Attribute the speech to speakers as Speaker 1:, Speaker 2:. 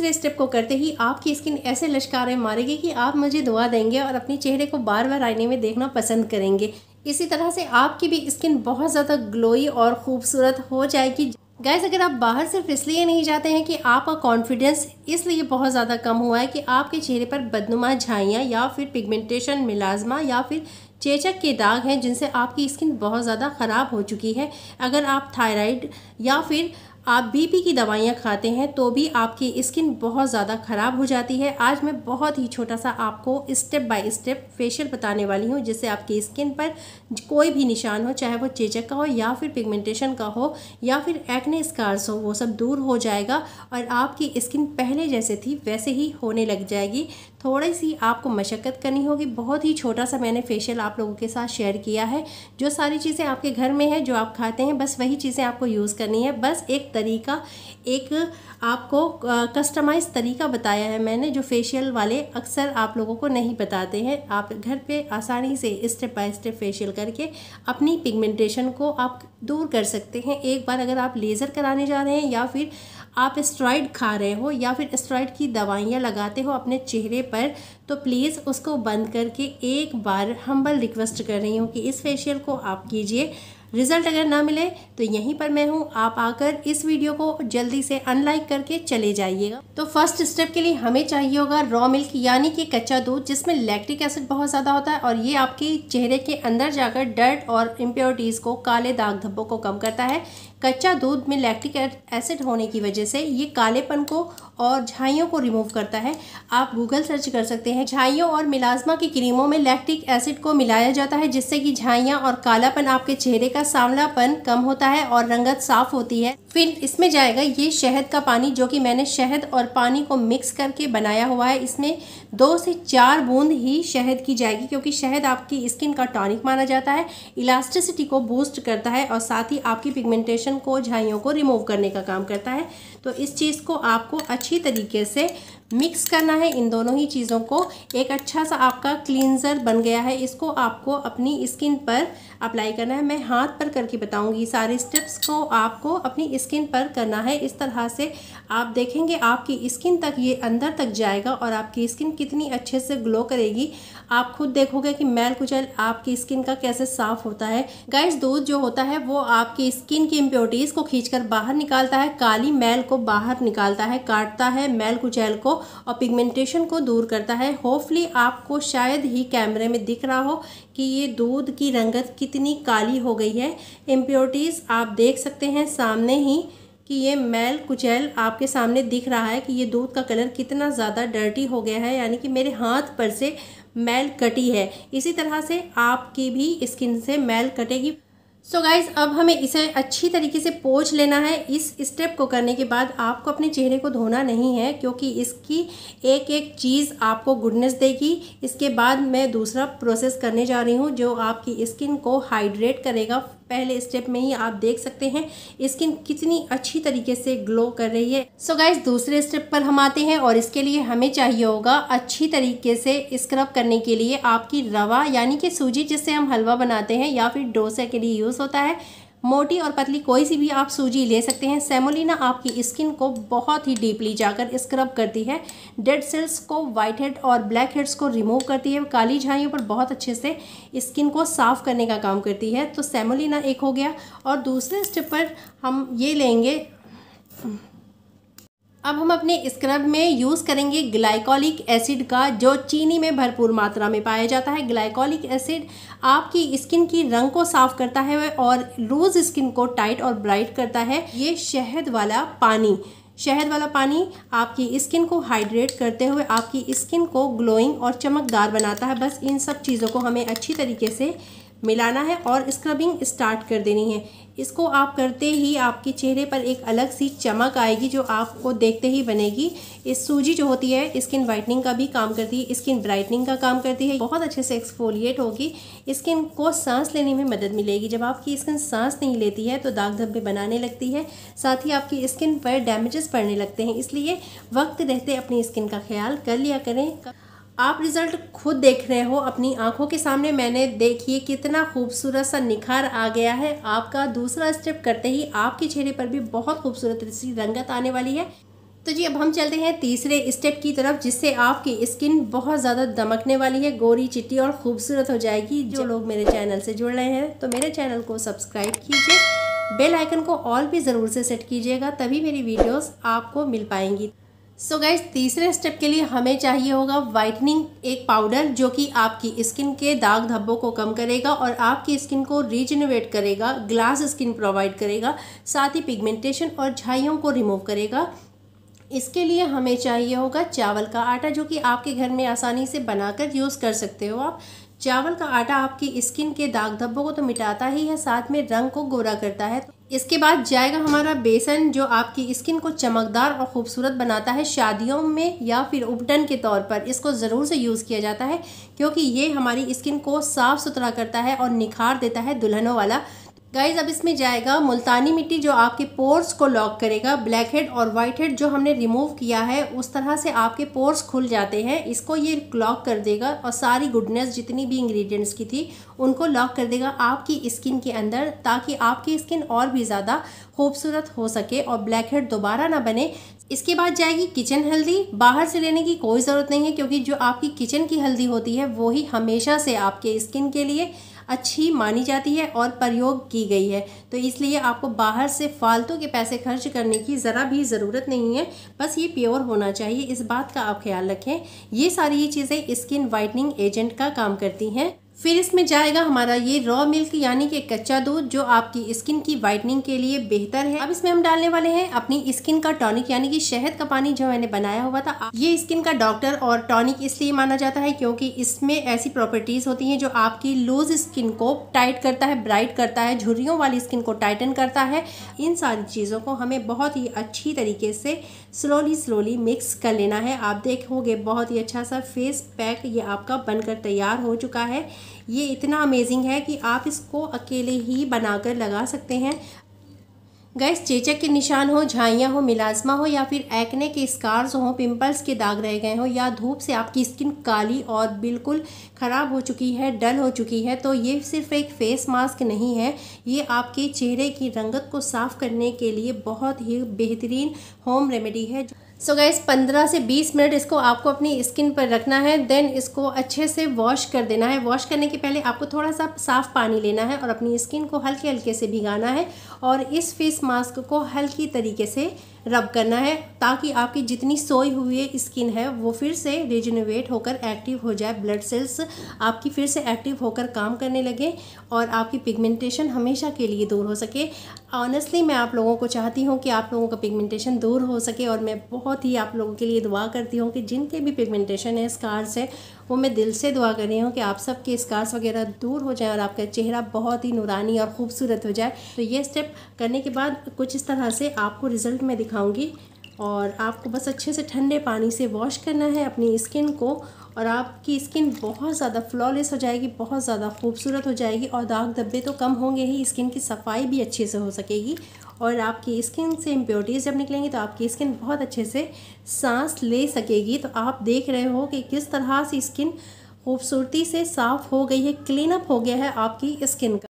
Speaker 1: तीसरे स्टेप को करते ही आपकी स्किन ऐसे लश्कारे मारेगी कि आप मुझे दुआ देंगे और अपने चेहरे को बार बार आईने में देखना पसंद करेंगे इसी तरह से आपकी भी स्किन बहुत ज़्यादा ग्लोई और खूबसूरत हो जाएगी गैस अगर आप बाहर सिर्फ इसलिए नहीं जाते हैं कि आपका कॉन्फिडेंस इसलिए बहुत ज़्यादा कम हुआ है कि आपके चेहरे पर बदनुमा झाइयाँ या फिर पिगमेंटेशन मिलाजमा या फिर चेचक के दाग हैं जिनसे आपकी स्किन बहुत ज़्यादा ख़राब हो चुकी है अगर आप थायराइड या फिर आप बीपी की दवाइयाँ खाते हैं तो भी आपकी स्किन बहुत ज़्यादा ख़राब हो जाती है आज मैं बहुत ही छोटा सा आपको स्टेप बाय स्टेप फेशियल बताने वाली हूँ जिससे आपकी स्किन पर कोई भी निशान हो चाहे वो चेचक का हो या फिर पिगमेंटेशन का हो या फिर एक्ने स्कार्स हो वो सब दूर हो जाएगा और आपकी स्किन पहले जैसे थी वैसे ही होने लग जाएगी थोड़ी सी आपको मशक्क़त करनी होगी बहुत ही छोटा सा मैंने फेशियल आप लोगों के साथ शेयर किया है जो सारी चीज़ें आपके घर में है जो आप खाते हैं बस वही चीज़ें आपको यूज़ करनी है बस एक तरीका एक आपको कस्टमाइज तरीका बताया है मैंने जो फेशियल वाले अक्सर आप लोगों को नहीं बताते हैं आप घर पर आसानी से स्टेप बाय स्टेप फेशियल करके अपनी पिगमेंटेशन को आप दूर कर सकते हैं एक बार अगर आप लेज़र कराने जा रहे हैं या फिर आप स्ट्रॉइड खा रहे हो या फिर स्ट्रॉइड की दवाइयाँ लगाते हो अपने चेहरे पर तो प्लीज़ उसको बंद करके एक बार हम्बल रिक्वेस्ट कर रही हूँ कि इस फेशियल को आप कीजिए रिज़ल्ट अगर ना मिले तो यहीं पर मैं हूँ आप आकर इस वीडियो को जल्दी से अनलाइक करके चले जाइएगा तो फर्स्ट स्टेप के लिए हमें चाहिए होगा रॉ मिल्क यानी कि कच्चा दूध जिसमें लैक्टिक एसिड बहुत ज़्यादा होता है और ये आपके चेहरे के अंदर जाकर डर्ट और इम्प्योरिटीज़ को काले दाग धब्बों को कम करता है कच्चा दूध में लैक्टिक एसिड होने की वजह से ये कालेपन को और झाइयों को रिमूव करता है आप गूगल सर्च कर सकते हैं झाइयों और मिलाजमा की क्रीमों में लैक्टिक एसिड को मिलाया जाता है जिससे कि झाइयाँ और कालापन आपके चेहरे का सांवलापन कम होता है और रंगत साफ होती है फिर इसमें जाएगा ये शहद का पानी जो कि मैंने शहद और पानी को मिक्स करके बनाया हुआ है इसमें दो से चार बूंद ही शहद की जाएगी क्योंकि शहद आपकी स्किन का टॉनिक माना जाता है इलास्टिसिटी को बूस्ट करता है और साथ ही आपकी पिगमेंटेशन को झाइयों को रिमूव करने का काम करता है तो इस चीज़ को आपको अच्छी तरीके से मिक्स करना है इन दोनों ही चीज़ों को एक अच्छा सा आपका क्लींजर बन गया है इसको आपको अपनी स्किन पर अप्लाई करना है मैं हाथ पर करके बताऊंगी सारे स्टेप्स को आपको अपनी स्किन पर करना है इस तरह से आप देखेंगे आपकी स्किन तक ये अंदर तक जाएगा और आपकी स्किन कितनी अच्छे से ग्लो करेगी आप खुद देखोगे कि मैल कुचल आपकी स्किन का कैसे साफ होता है गैस दूध जो होता है वो आपकी स्किन की इम्प्योरिटीज़ को खींच बाहर निकालता है काली मैल को बाहर निकालता है काटता है मैल कुचैल को और पिगमेंटेशन को दूर करता है होपफुली आपको शायद ही कैमरे में दिख रहा हो कि ये दूध की रंगत कितनी काली हो गई है इम्प्योरिटीज़ आप देख सकते हैं सामने ही कि ये मैल कुचैल आपके सामने दिख रहा है कि ये दूध का कलर कितना ज़्यादा डर्टी हो गया है यानी कि मेरे हाथ पर से मैल कटी है इसी तरह से आपकी भी स्किन से मैल कटेगी सो so गाइज अब हमें इसे अच्छी तरीके से पोछ लेना है इस स्टेप को करने के बाद आपको अपने चेहरे को धोना नहीं है क्योंकि इसकी एक एक चीज़ आपको गुडनेस देगी इसके बाद मैं दूसरा प्रोसेस करने जा रही हूँ जो आपकी स्किन को हाइड्रेट करेगा पहले स्टेप में ही आप देख सकते हैं स्किन कितनी अच्छी तरीके से ग्लो कर रही है सो so गाइज दूसरे स्टेप पर हम आते हैं और इसके लिए हमें चाहिए होगा अच्छी तरीके से स्क्रब करने के लिए आपकी रवा यानी कि सूजी जिससे हम हलवा बनाते हैं या फिर डोसे के लिए यूज़ होता है मोटी और पतली कोई सी भी आप सूजी ले सकते हैं सेमोलिना आपकी स्किन को बहुत ही डीपली जाकर स्क्रब करती है डेड सेल्स को वाइट हेड और ब्लैक हेड्स को रिमूव करती है काली झाइयों पर बहुत अच्छे से स्किन को साफ़ करने का काम करती है तो सेमोलिना एक हो गया और दूसरे स्टेप पर हम ये लेंगे अब हम अपने स्क्रब में यूज़ करेंगे ग्लाइकॉलिक एसिड का जो चीनी में भरपूर मात्रा में पाया जाता है ग्लाइकॉलिक एसिड आपकी स्किन की रंग को साफ करता है और लूज स्किन को टाइट और ब्राइट करता है ये शहद वाला पानी शहद वाला पानी आपकी स्किन को हाइड्रेट करते हुए आपकी स्किन को ग्लोइंग और चमकदार बनाता है बस इन सब चीज़ों को हमें अच्छी तरीके से मिलाना है और स्क्रबिंग स्टार्ट कर देनी है इसको आप करते ही आपके चेहरे पर एक अलग सी चमक आएगी जो आपको देखते ही बनेगी इस सूजी जो होती है स्किन वाइटनिंग का भी काम करती है स्किन ब्राइटनिंग का काम करती है बहुत अच्छे से एक्सफोलिएट होगी स्किन को सांस लेने में मदद मिलेगी जब आपकी स्किन सांस नहीं लेती है तो दाग धब्बे बनाने लगती है साथ ही आपकी स्किन पर डैमेजेस पड़ने लगते हैं इसलिए वक्त रहते अपनी स्किन का ख्याल कर लिया करें आप रिज़ल्ट खुद देख रहे हो अपनी आंखों के सामने मैंने देखिए कितना खूबसूरत सा निखार आ गया है आपका दूसरा स्टेप करते ही आपके चेहरे पर भी बहुत खूबसूरत सी रंगत आने वाली है तो जी अब हम चलते हैं तीसरे स्टेप की तरफ जिससे आपकी स्किन बहुत ज़्यादा दमकने वाली है गोरी चिट्टी और खूबसूरत हो जाएगी जो लोग मेरे चैनल से जुड़ रहे हैं तो मेरे चैनल को सब्सक्राइब कीजिए बेल आइकन को ऑल भी ज़रूर से सेट कीजिएगा तभी मेरी वीडियोस आपको मिल पाएंगी सो so गाइज तीसरे स्टेप के लिए हमें चाहिए होगा वाइटनिंग एक पाउडर जो कि आपकी स्किन के दाग धब्बों को कम करेगा और आपकी स्किन को रीजनरेट करेगा ग्लास स्किन प्रोवाइड करेगा साथ ही पिगमेंटेशन और झाइयों को रिमूव करेगा इसके लिए हमें चाहिए होगा चावल का आटा जो कि आपके घर में आसानी से बनाकर यूज़ कर सकते हो आप चावल का आटा आपकी स्किन के दाग धब्बों को तो मिटाता ही है साथ में रंग को गोरा करता है इसके बाद जाएगा हमारा बेसन जो आपकी स्किन को चमकदार और ख़ूबसूरत बनाता है शादियों में या फिर उपटन के तौर पर इसको ज़रूर से यूज़ किया जाता है क्योंकि ये हमारी स्किन को साफ़ सुथरा करता है और निखार देता है दुल्हनों वाला गाइज अब इसमें जाएगा मुल्तानी मिट्टी जो आपके पोर्स को लॉक करेगा ब्लैक हेड और वाइट हेड जो हमने रिमूव किया है उस तरह से आपके पोर्स खुल जाते हैं इसको ये लॉक कर देगा और सारी गुडनेस जितनी भी इंग्रेडिएंट्स की थी उनको लॉक कर देगा आपकी स्किन के अंदर ताकि आपकी स्किन और भी ज़्यादा खूबसूरत हो सके और ब्लैक हेड दोबारा ना बने इसके बाद जाएगी किचन हल्दी बाहर से लेने की कोई ज़रूरत नहीं है क्योंकि जो आपकी किचन की हल्दी होती है वही हमेशा से आपके स्किन के लिए अच्छी मानी जाती है और प्रयोग की गई है तो इसलिए आपको बाहर से फालतू के पैसे खर्च करने की ज़रा भी ज़रूरत नहीं है बस ये प्योर होना चाहिए इस बात का आप ख्याल रखें ये सारी ही चीज़ें स्किन वाइटनिंग एजेंट का काम करती हैं फिर इसमें जाएगा हमारा ये रॉ मिल्क यानी कि कच्चा दूध जो आपकी स्किन की वाइटनिंग के लिए बेहतर है अब इसमें हम डालने वाले हैं अपनी स्किन का टॉनिक यानी कि शहद का पानी जो मैंने बनाया हुआ था ये स्किन का डॉक्टर और टॉनिक इसलिए माना जाता है क्योंकि इसमें ऐसी प्रॉपर्टीज होती हैं जो आपकी लूज स्किन को टाइट करता है ब्राइट करता है झुर्रियों वाली स्किन को टाइटन करता है इन सारी चीज़ों को हमें बहुत ही अच्छी तरीके से स्लोली स्लोली मिक्स कर लेना है आप देखोगे बहुत ही अच्छा सा फेस पैक ये आपका बनकर तैयार हो चुका है ये इतना अमेजिंग है कि आप इसको अकेले ही बनाकर लगा सकते हैं गैस चेचक के निशान हो झाइयाँ हो मिलाजमा हो या फिर एक्ने के स्कार्स हो पिंपल्स के दाग रह गए हों या धूप से आपकी स्किन काली और बिल्कुल ख़राब हो चुकी है डल हो चुकी है तो ये सिर्फ एक फेस मास्क नहीं है ये आपके चेहरे की रंगत को साफ़ करने के लिए बहुत ही बेहतरीन होम रेमेडी है सो गैस पंद्रह से बीस मिनट इसको आपको अपनी स्किन पर रखना है देन इसको अच्छे से वॉश कर देना है वॉश करने के पहले आपको थोड़ा सा साफ़ पानी लेना है और अपनी स्किन को हल्के हल्के से भिगाना है और इस फेस मास्क को हल्की तरीके से रब करना है ताकि आपकी जितनी सोई हुई स्किन है वो फिर से रिजनोवेट होकर एक्टिव हो जाए ब्लड सेल्स आपकी फिर से एक्टिव होकर काम करने लगे और आपकी पिगमेंटेशन हमेशा के लिए दूर हो सके ऑनेस्टली मैं आप लोगों को चाहती हूँ कि आप लोगों का पिगमेंटेशन दूर हो सके और मैं बहुत ही आप लोगों के लिए दुआ करती हूँ कि जिनके भी पिगमेंटेशन है स्कार्स है वो मैं दिल से दुआ कर रही हूँ कि आप सबके स्कार्स वगैरह दूर हो जाए और आपका चेहरा बहुत ही नुरानी और ख़ूबसूरत हो जाए तो ये स्टेप करने के बाद कुछ इस तरह से आपको रिज़ल्ट मैं दिखाऊँगी और आपको बस अच्छे से ठंडे पानी से वॉश करना है अपनी स्किन को और आपकी स्किन बहुत ज़्यादा फ्लॉलेस हो जाएगी बहुत ज़्यादा खूबसूरत हो जाएगी और दाग धब्बे तो कम होंगे ही स्किन की सफाई भी अच्छे से हो सकेगी और आपकी स्किन से इम्प्योरिटीज़ जब निकलेंगी तो आपकी स्किन बहुत अच्छे से सांस ले सकेगी तो आप देख रहे हो कि किस तरह से स्किन खूबसूरती से साफ़ हो गई है क्लीन अप हो गया है आपकी स्किन का